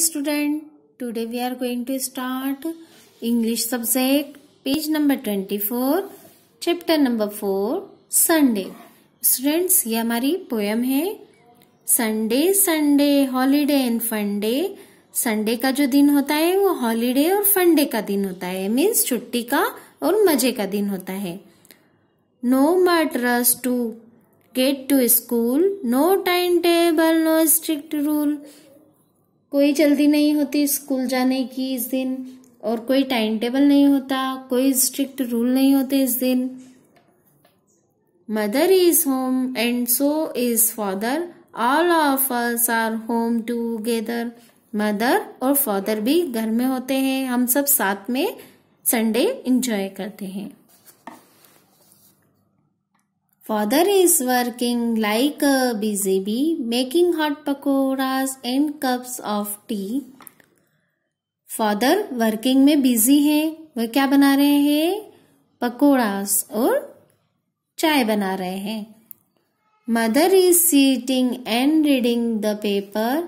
Student today we are going to start English subject page number twenty four chapter number four Sunday students ये हमारी poem है Sunday Sunday holiday and funday Sunday का जो दिन होता है वो हॉलीडे और फंडे का दिन होता है मीन्स छुट्टी का और मजे का दिन होता है no mad rush to get to school no timetable no strict rule कोई जल्दी नहीं होती स्कूल जाने की इस दिन और कोई टाइम टेबल नहीं होता कोई स्ट्रिक्ट रूल नहीं होते इस दिन mother is home and so is father all of us are home together mother और फादर भी घर में होते हैं हम सब साथ में संडे इंजॉय करते हैं Father is working like a busy bee, making hot pakoras and cups of tea. Father working में बिजी है वह क्या बना रहे हैं पकोड़ास और चाय बना रहे हैं mother is sitting and reading the paper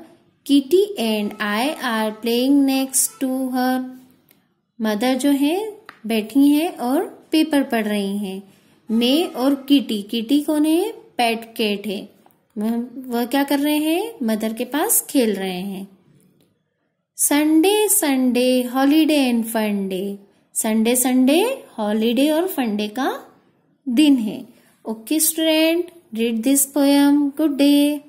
Kitty and I are playing next to her mother जो है बैठी हैं और पेपर पढ़ रही हैं मे और किटी किटी कौन है पेट कैट है वह क्या कर रहे हैं मदर के पास खेल रहे हैं Sunday Sunday holiday and funday Sunday Sunday holiday और फंडे का दिन है okay student read this poem good day